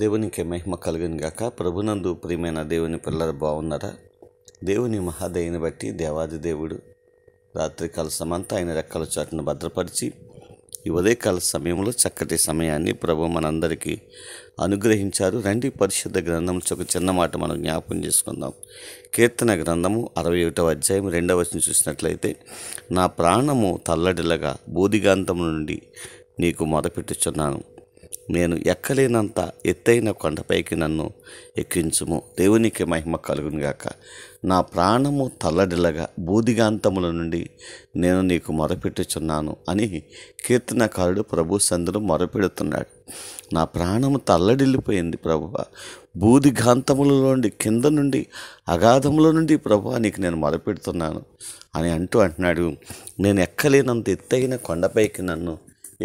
దేవునికి మహిమ కలిగిన గాక ప్రభునందు ప్రియమైన దేవుని పిల్లలు బాగున్నారా దేవుని మహాదయని బట్టి దేవాది దేవుడు రాత్రికాల సమంతా ఆయన రెక్కల చాటును భద్రపరిచి ఈ ఉదయకాల సమయంలో చక్కటి సమయాన్ని ప్రభు మనందరికీ అనుగ్రహించారు రండి పరిశుద్ధ గ్రంథం ఒక చిన్న మాట మనం జ్ఞాపకం చేసుకుందాం కీర్తన గ్రంథము అరవై ఒకటవ అధ్యాయం రెండవ వచ్చిన చూసినట్లయితే నా ప్రాణము తల్లడిలగా బూదిగాంతం నుండి నీకు మొదపెట్టుచున్నాను నేను ఎక్కలేనంత ఎత్తైన కొండపైకి నన్ను ఎక్కించుము దేవునికి మహిమ కలుగునుగాక నా ప్రాణము తల్లడిల్లగా బూదిగాంతముల నుండి నేను నీకు మొరపెట్టుచున్నాను అని కీర్తనకారుడు ప్రభు సందులు మొరపెడుతున్నాడు నా ప్రాణము తల్లడిల్లిపోయింది ప్రభు బూదిగాంతముల నుండి కింద నుండి అగాధముల నుండి ప్రభు నీకు నేను మొరపెడుతున్నాను అని అంటూ అంటున్నాడు నేను ఎక్కలేనంత ఎత్తైన కొండపైకి నన్ను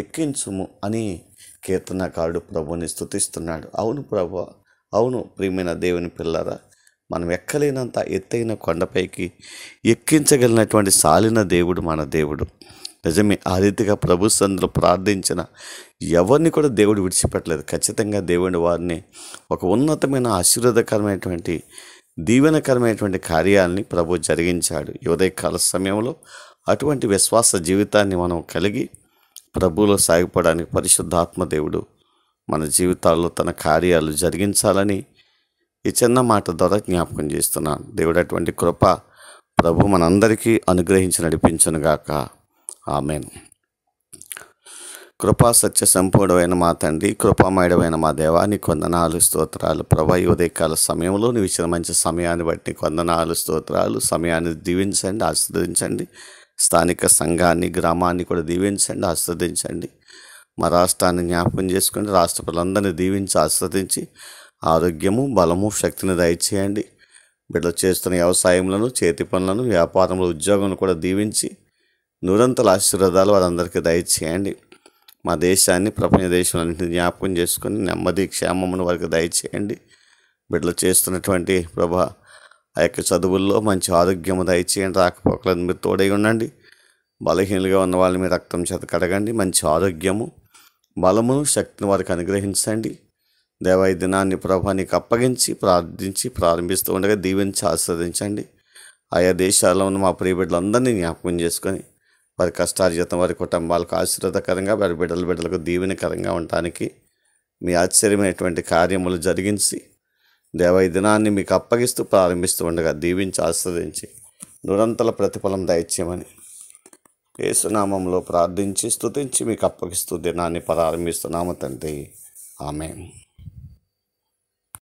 ఎక్కించుము అని కీర్తనకారుడు ప్రభుని స్థుతిస్తున్నాడు అవును ప్రభు అవును ప్రియమైన దేవుని పిల్లరా మనం ఎక్కలేనంత ఎత్తైన కొండపైకి ఎక్కించగలిగినటువంటి సాలిన దేవుడు మన దేవుడు నిజమే ఆ రీతిగా ప్రభు సందులు ప్రార్థించిన ఎవరిని కూడా దేవుడు విడిచిపెట్టలేదు ఖచ్చితంగా దేవుడి వారిని ఒక ఉన్నతమైన ఆశీర్వాదకరమైనటువంటి దీవెనకరమైనటువంటి కార్యాలని ప్రభు జరిగించాడు ఉదయకాల సమయంలో అటువంటి విశ్వాస జీవితాన్ని మనం కలిగి ప్రభువులో సాగిపోవడానికి పరిశుద్ధాత్మ దేవుడు మన జీవితాల్లో తన కార్యాలు జరిగించాలని ఈ చిన్న మాట ద్వారా జ్ఞాపకం చేస్తున్నాను దేవుడు అటువంటి కృప ప్రభు మనందరికీ అనుగ్రహించి నడిపించనుగాక ఆమెన్ కృపా సత్య సంపూర్ణమైన మా తండ్రి కృపామయుడమైన మా దేవా నీకు వందనాలు స్తోత్రాలు ప్రభా ఈ ఉదయకాల సమయంలో నువ్వు ఇచ్చిన మంచి సమయాన్ని బట్టి కొందనాలు స్తోత్రాలు సమయాన్ని దీవించండి ఆశీర్వదించండి స్థానిక సంఘాన్ని గ్రామాన్ని కూడా దీవించండి ఆస్వాదించండి మా రాష్ట్రాన్ని జ్ఞాపకం చేసుకుని రాష్ట్ర ప్రజలందరినీ దీవించి ఆస్వాదించి ఆరోగ్యము బలము శక్తిని దయచేయండి బిడ్డలు చేస్తున్న వ్యవసాయములను చేతి పనులను వ్యాపారంలో ఉద్యోగం కూడా దీవించి నూరంతల ఆశీర్వాదాలు వారందరికీ దయచేయండి మా దేశాన్ని ప్రపంచ దేశాలన్నింటినీ జ్ఞాపకం చేసుకుని నెమ్మది క్షేమమును వారికి దయచేయండి బిడ్డలు చేస్తున్నటువంటి ప్రభా ఆ యొక్క చదువుల్లో మంచి ఆరోగ్యము దయచేయండి రాకపోకలను మీరు తోడై ఉండండి బలహీనలుగా ఉన్న వాళ్ళ మీద రక్తం చేత కడగండి మంచి ఆరోగ్యము బలమును శక్తిని వారికి అనుగ్రహించండి దేవాయి దినాన్ని ప్రభానికి అప్పగించి ప్రార్థించి ప్రారంభిస్తూ ఉండగా దీవించి ఆస్వాదించండి ఆయా దేశాల్లో ఉన్న మా ప్రియ బిడ్డలందరినీ జ్ఞాపకం చేసుకొని వారి కష్టార్జితం వారి కుటుంబాలకు ఆశీర్వదకరంగా వారి బిడ్డల బిడ్డలకు దీవెనకరంగా ఉండటానికి మీ ఆశ్చర్యమైనటువంటి కార్యములు జరిగించి దేవై దినాన్ని మీకు అప్పగిస్తూ ప్రారంభిస్తూ ఉండగా దీవించి ఆస్వాదించి నిరంతర ప్రతిఫలం దయచేయమని ఏసునామంలో ప్రార్థించి స్థుతించి మీకు అప్పగిస్తూ దినాన్ని ప్రారంభిస్తున్నాము తండ్రి ఆమె